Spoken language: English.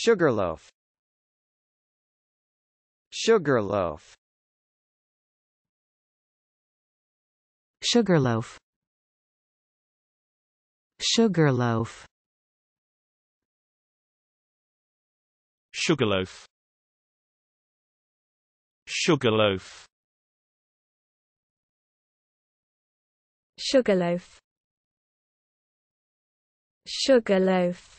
Sugarloaf Sugarloaf Sugarloaf Sugarloaf Sugarloaf Sugarloaf Sugarloaf Sugarloaf